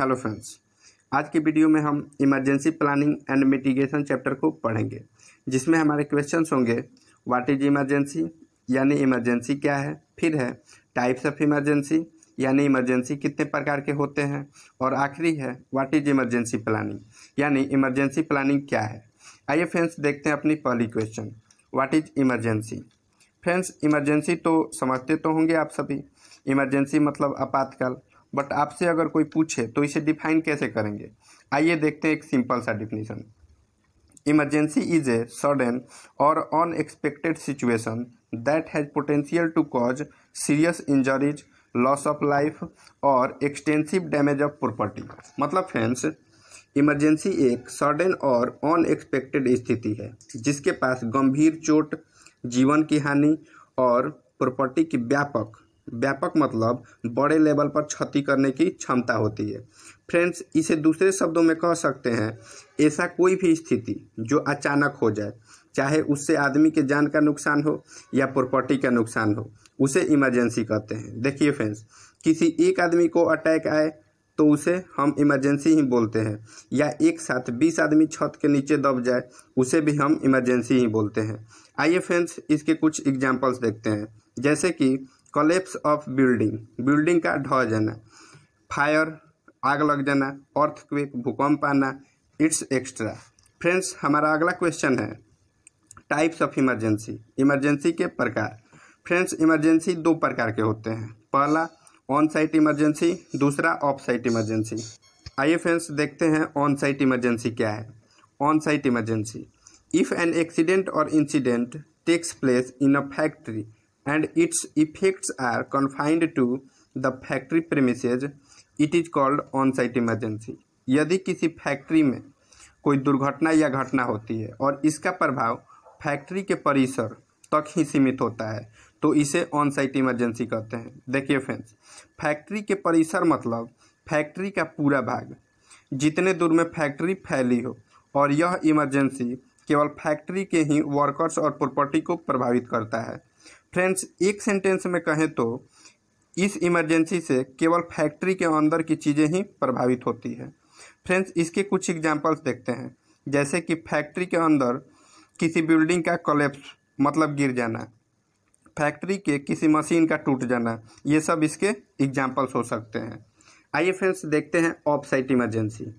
hello friends आज की video में हम emergency planning and mitigation chapter को पढ़ेंगे जिसमें हमारे क्वेश्चंस होंगे व्हाट इज इमरजेंसी यानी इमरजेंसी क्या है फिर है टाइप्स ऑफ इमरजेंसी यानी इमरजेंसी कितने प्रकार के होते हैं और आखिरी है व्हाट इज इमरजेंसी प्लानिंग यानी इमरजेंसी प्लानिंग क्या है आइए फ्रेंड्स देखते हैं अपनी पहली question what is emergency friends emergency तो समझते तो होंगे आप सभी इमरजेंसी मतलब आपातकाल बट आपसे अगर कोई पूछे तो इसे डिफाइन कैसे करेंगे आइए देखते हैं एक सिंपल सा definition emergency is a sudden और unexpected situation that has potential to cause serious injuries loss of life or extensive damage of property मतलब फ्रेंड्स इमरजेंसी एक सडन और अनएक्सपेक्टेड स्थिति है जिसके पास गंभीर चोट जीवन की हानि और प्रॉपर्टी की व्यापक व्यापक मतलब बड़े लेवल पर क्षति करने की क्षमता होती है फ्रेंड्स इसे दूसरे शब्दों में कह सकते हैं ऐसा कोई भी स्थिति जो अचानक हो जाए चाहे उससे आदमी के जान का नुकसान हो या प्रॉपर्टी का नुकसान हो उसे इमरजेंसी कहते हैं देखिए फ्रेंड्स किसी एक आदमी को अटैक आए तो उसे हम इमरजेंसी ही बोलते हैं या एक साथ बीस आदमी छत के नीचे दब जाए उसे भी हम इमरजेंसी ही बोलते हैं आइए फ्रेंड्स इसके कुछ एग्जाम्पल्स देखते हैं जैसे कि कलेप्स ऑफ बिल्डिंग बिल्डिंग का ढह जाना फायर आग लग जाना अर्थक्वेक भूकंप आना इट्स एक्स्ट्रा फ्रेंड्स हमारा अगला क्वेश्चन है टाइप्स ऑफ इमरजेंसी इमरजेंसी के प्रकार फ्रेंड्स इमरजेंसी दो प्रकार के होते हैं पहला ऑन साइट इमरजेंसी दूसरा ऑफ साइट इमरजेंसी आइए फ्रेंड्स देखते हैं ऑन साइट इमरजेंसी क्या है on site emergency if an accident और incident takes place in a factory and its effects are confined to the factory premises it is called on site emergency यदि किसी factory में कोई दुर्घटना या घटना होती है और इसका प्रभाव फैक्ट्री के परिसर तक ही सीमित होता है तो इसे ऑन साइट इमरजेंसी कहते हैं देखिए फ्रेंड्स फैक्ट्री के परिसर मतलब फैक्ट्री का पूरा भाग जितने दूर में फैक्ट्री फैली हो और यह इमरजेंसी केवल फैक्ट्री के ही वर्कर्स और प्रॉपर्टी को प्रभावित करता है फ्रेंड्स एक सेंटेंस में कहें तो इस इमरजेंसी से केवल फैक्ट्री के अंदर की चीज़ें ही प्रभावित होती है फ्रेंड्स इसके कुछ एग्जाम्पल्स देखते हैं जैसे कि फैक्ट्री के अंदर किसी बिल्डिंग का कोलेप्स मतलब गिर जाना फैक्ट्री के किसी मशीन का टूट जाना ये सब इसके एग्जाम्पल्स हो सकते हैं आइए फ्रेंड्स देखते हैं off site emergency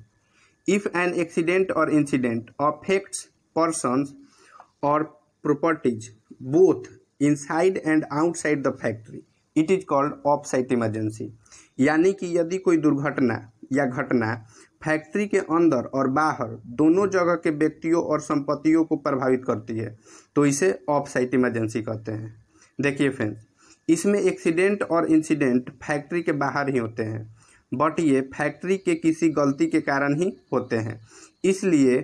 if an accident और incident affects persons or properties both inside and outside the factory it is called off site emergency यानी कि यदि कोई दुर्घटना या घटना फैक्ट्री के अंदर और बाहर दोनों जगह के व्यक्तियों और संपत्तियों को प्रभावित करती है तो इसे ऑफ साइट इमरजेंसी कहते हैं देखिए फ्रेंड्स इसमें एक्सीडेंट और इंसिडेंट फैक्ट्री के बाहर ही होते हैं बट ये फैक्ट्री के किसी गलती के कारण ही होते हैं इसलिए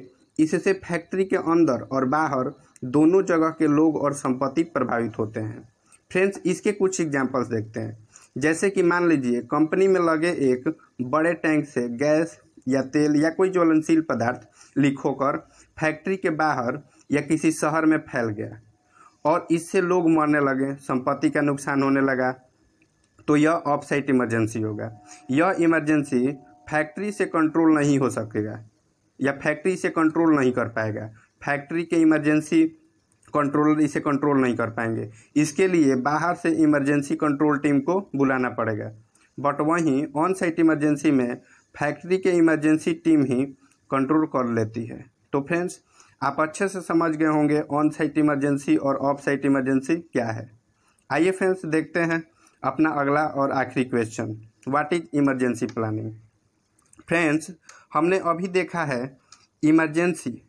इससे फैक्ट्री के अंदर और बाहर दोनों जगह के लोग और संपत्ति प्रभावित होते हैं फ्रेंड्स इसके कुछ एग्जाम्पल्स देखते हैं जैसे कि मान लीजिए कंपनी में लगे एक बड़े टैंक से गैस या तेल या कोई ज्वलनशील पदार्थ लीक होकर फैक्ट्री के बाहर या किसी शहर में फैल गया और इससे लोग मरने लगे संपत्ति का नुकसान होने लगा तो यह ऑफ साइट इमरजेंसी होगा यह इमरजेंसी फैक्ट्री से कंट्रोल नहीं हो सकेगा या फैक्ट्री से कंट्रोल नहीं कर पाएगा फैक्ट्री के इमरजेंसी कंट्रोलर इसे कंट्रोल नहीं कर पाएंगे इसके लिए बाहर से इमरजेंसी कंट्रोल टीम को बुलाना पड़ेगा बट वहीं ऑन साइट इमरजेंसी में फैक्ट्री के इमरजेंसी टीम ही कंट्रोल कर लेती है तो फ्रेंड्स आप अच्छे से समझ गए होंगे ऑन साइट इमरजेंसी और ऑफ साइट इमरजेंसी क्या है आइए फ्रेंड्स देखते हैं अपना अगला और आखिरी question what is emergency planning friends हमने अभी देखा है इमरजेंसी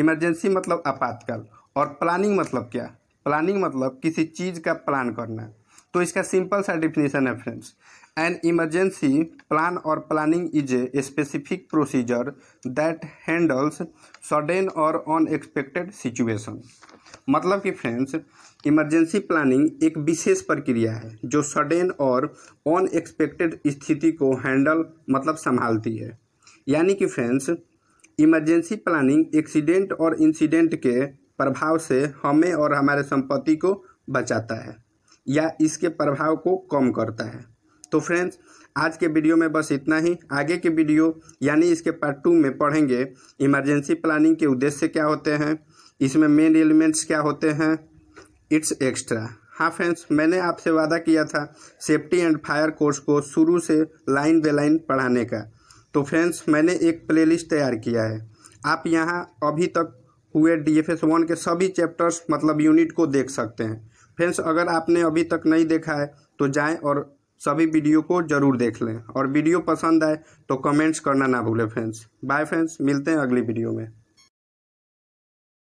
इमरजेंसी मतलब आपातकाल और प्लानिंग मतलब क्या प्लानिंग मतलब किसी चीज़ का प्लान करना तो इसका सिंपल सा डिफिनेशन है friends an emergency plan or planning is a specific procedure that handles sudden और अनएक्सपेक्टेड सिचुएशन मतलब कि फ्रेंड्स इमरजेंसी प्लानिंग एक विशेष प्रक्रिया है जो सडन और अनएक्सपेक्टेड स्थिति को हैंडल मतलब संभालती है यानी कि फ्रेंड्स इमरजेंसी प्लानिंग एक्सीडेंट और इंसिडेंट के प्रभाव से हमें और हमारे संपत्ति को बचाता है या इसके प्रभाव को कम करता है तो फ्रेंड्स आज के वीडियो में बस इतना ही आगे के वीडियो यानी इसके पार्ट टू में पढ़ेंगे इमरजेंसी प्लानिंग के उद्देश्य क्या होते हैं इसमें मेन एलिमेंट्स क्या होते हैं इट्स एक्स्ट्रा हाँ फ्रेंड्स मैंने आपसे वादा किया था सेफ्टी एंड फायर कोर्स को शुरू से लाइन बे लाइन पढ़ाने का तो फ्रेंड्स मैंने एक प्लेलिस्ट तैयार किया है आप यहाँ अभी तक हुए डी एफ एस वन के सभी चैप्टर्स मतलब यूनिट को देख सकते हैं फ्रेंड्स अगर आपने अभी तक नहीं देखा है तो जाएं और सभी वीडियो को ज़रूर देख लें और वीडियो पसंद आए तो कमेंट्स करना ना भूलें फ्रेंड्स बाय फ्रेंड्स मिलते हैं अगली वीडियो में